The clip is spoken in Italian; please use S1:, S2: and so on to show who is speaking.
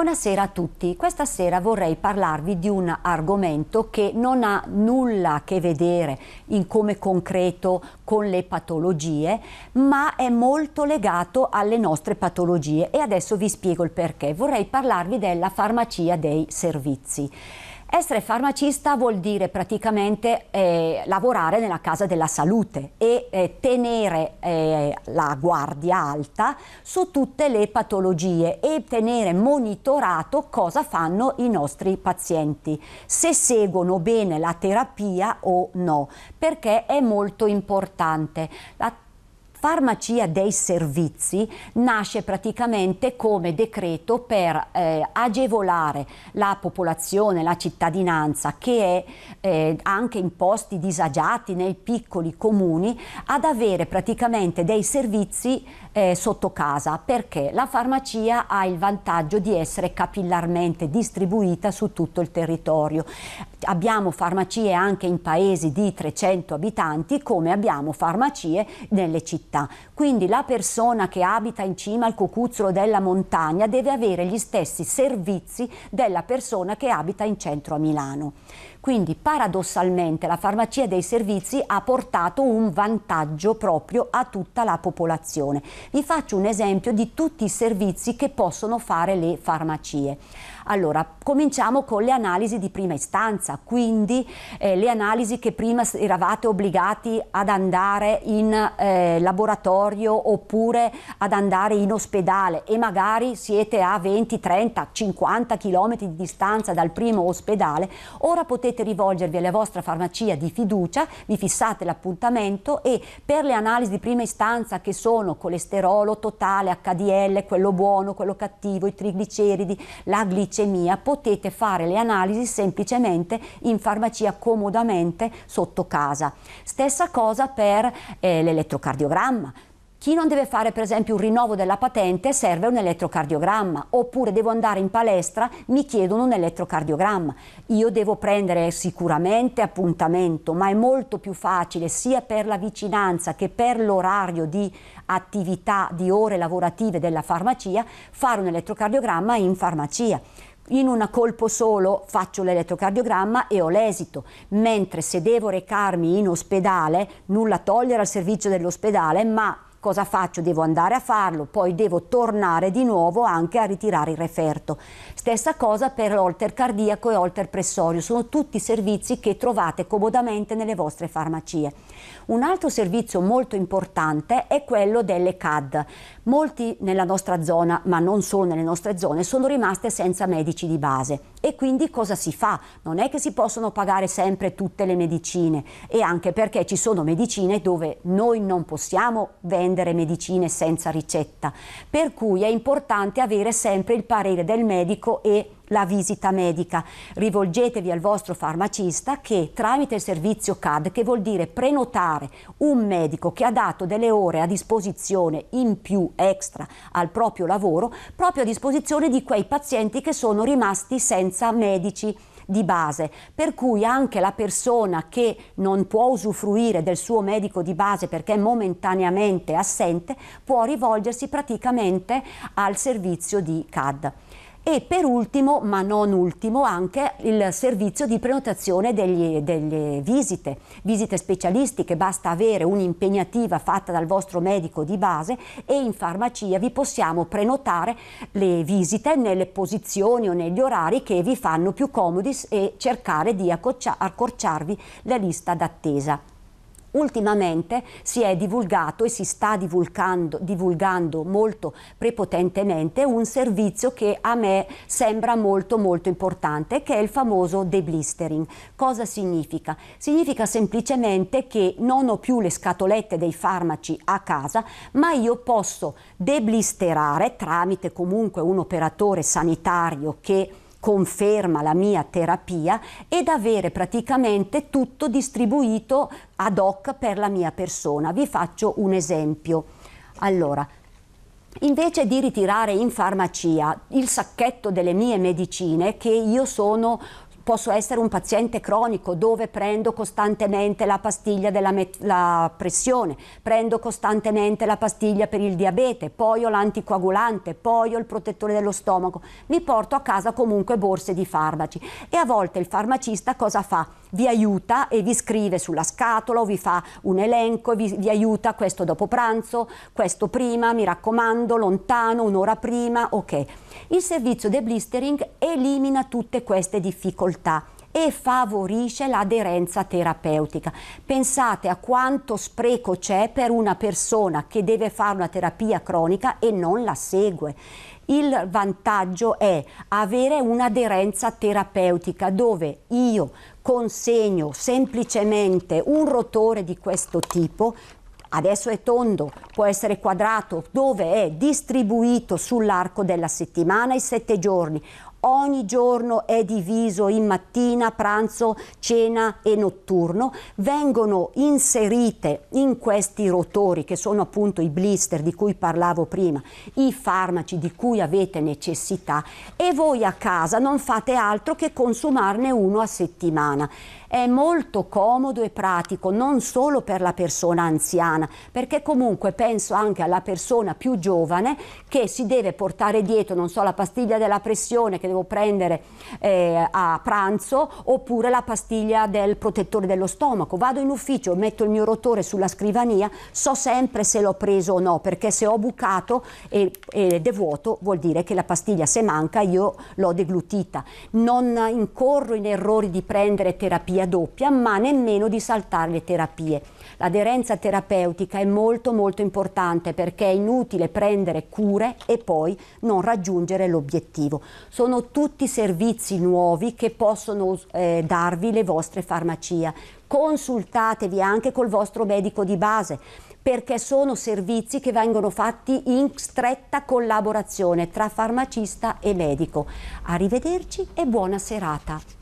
S1: Buonasera a tutti. Questa sera vorrei parlarvi di un argomento che non ha nulla a che vedere in come concreto con le patologie, ma è molto legato alle nostre patologie e adesso vi spiego il perché. Vorrei parlarvi della farmacia dei servizi. Essere farmacista vuol dire praticamente eh, lavorare nella casa della salute e eh, tenere eh, la guardia alta su tutte le patologie e tenere monitorato cosa fanno i nostri pazienti, se seguono bene la terapia o no, perché è molto importante. La farmacia dei servizi nasce praticamente come decreto per eh, agevolare la popolazione, la cittadinanza che è eh, anche in posti disagiati, nei piccoli comuni, ad avere praticamente dei servizi eh, sotto casa perché la farmacia ha il vantaggio di essere capillarmente distribuita su tutto il territorio abbiamo farmacie anche in paesi di 300 abitanti come abbiamo farmacie nelle città. Quindi la persona che abita in cima al cucuzzolo della montagna deve avere gli stessi servizi della persona che abita in centro a Milano. Quindi paradossalmente la farmacia dei servizi ha portato un vantaggio proprio a tutta la popolazione. Vi faccio un esempio di tutti i servizi che possono fare le farmacie. Allora, cominciamo con le analisi di prima istanza distanza, quindi eh, le analisi che prima eravate obbligati ad andare in eh, laboratorio oppure ad andare in ospedale e magari siete a 20, 30, 50 km di distanza dal primo ospedale, ora potete rivolgervi alla vostra farmacia di fiducia, vi fissate l'appuntamento e per le analisi di prima istanza che sono colesterolo totale, HDL, quello buono, quello cattivo, i trigliceridi, la glicemia, potete fare le analisi semplicemente in farmacia comodamente sotto casa. Stessa cosa per eh, l'elettrocardiogramma. Chi non deve fare per esempio un rinnovo della patente serve un elettrocardiogramma, oppure devo andare in palestra, mi chiedono un elettrocardiogramma. Io devo prendere sicuramente appuntamento, ma è molto più facile sia per la vicinanza che per l'orario di attività, di ore lavorative della farmacia, fare un elettrocardiogramma in farmacia in un colpo solo faccio l'elettrocardiogramma e ho l'esito, mentre se devo recarmi in ospedale, nulla togliere al servizio dell'ospedale, ma cosa faccio? Devo andare a farlo, poi devo tornare di nuovo anche a ritirare il referto. Stessa cosa per l'olter cardiaco e olter pressorio, sono tutti servizi che trovate comodamente nelle vostre farmacie. Un altro servizio molto importante è quello delle CAD. Molti nella nostra zona, ma non solo nelle nostre zone, sono rimaste senza medici di base e quindi cosa si fa? Non è che si possono pagare sempre tutte le medicine e anche perché ci sono medicine dove noi non possiamo vendere medicine senza ricetta, per cui è importante avere sempre il parere del medico e la visita medica. Rivolgetevi al vostro farmacista che tramite il servizio CAD, che vuol dire prenotare un medico che ha dato delle ore a disposizione in più extra al proprio lavoro, proprio a disposizione di quei pazienti che sono rimasti senza medici di base, per cui anche la persona che non può usufruire del suo medico di base perché è momentaneamente assente può rivolgersi praticamente al servizio di CAD e per ultimo, ma non ultimo, anche il servizio di prenotazione degli, delle visite, visite specialistiche, basta avere un'impegnativa fatta dal vostro medico di base e in farmacia vi possiamo prenotare le visite nelle posizioni o negli orari che vi fanno più comodi e cercare di accorciarvi la lista d'attesa ultimamente si è divulgato e si sta divulgando, divulgando molto prepotentemente un servizio che a me sembra molto molto importante che è il famoso deblistering. Cosa significa? Significa semplicemente che non ho più le scatolette dei farmaci a casa ma io posso deblisterare tramite comunque un operatore sanitario che conferma la mia terapia ed avere praticamente tutto distribuito ad hoc per la mia persona. Vi faccio un esempio. Allora, Invece di ritirare in farmacia il sacchetto delle mie medicine, che io sono posso essere un paziente cronico dove prendo costantemente la pastiglia della la pressione, prendo costantemente la pastiglia per il diabete, poi ho l'anticoagulante, poi ho il protettore dello stomaco, mi porto a casa comunque borse di farmaci e a volte il farmacista cosa fa? Vi aiuta e vi scrive sulla scatola o vi fa un elenco, vi, vi aiuta questo dopo pranzo, questo prima, mi raccomando, lontano, un'ora prima, ok. Il servizio de blistering elimina tutte queste difficoltà difficoltà e favorisce l'aderenza terapeutica. Pensate a quanto spreco c'è per una persona che deve fare una terapia cronica e non la segue. Il vantaggio è avere un'aderenza terapeutica dove io consegno semplicemente un rotore di questo tipo adesso è tondo, può essere quadrato, dove è distribuito sull'arco della settimana i sette giorni ogni giorno è diviso in mattina, pranzo, cena e notturno, vengono inserite in questi rotori che sono appunto i blister di cui parlavo prima, i farmaci di cui avete necessità e voi a casa non fate altro che consumarne uno a settimana. È molto comodo e pratico non solo per la persona anziana, perché comunque penso anche alla persona più giovane che si deve portare dietro, non so, la pastiglia della pressione che che devo prendere eh, a pranzo oppure la pastiglia del protettore dello stomaco. Vado in ufficio, metto il mio rotore sulla scrivania, so sempre se l'ho preso o no, perché se ho bucato e, è devuoto vuol dire che la pastiglia se manca io l'ho deglutita. Non incorro in errori di prendere terapia doppia, ma nemmeno di saltare le terapie. L'aderenza terapeutica è molto molto importante perché è inutile prendere cure e poi non raggiungere l'obiettivo. Sono sono tutti servizi nuovi che possono eh, darvi le vostre farmacie. Consultatevi anche col vostro medico di base perché sono servizi che vengono fatti in stretta collaborazione tra farmacista e medico. Arrivederci e buona serata.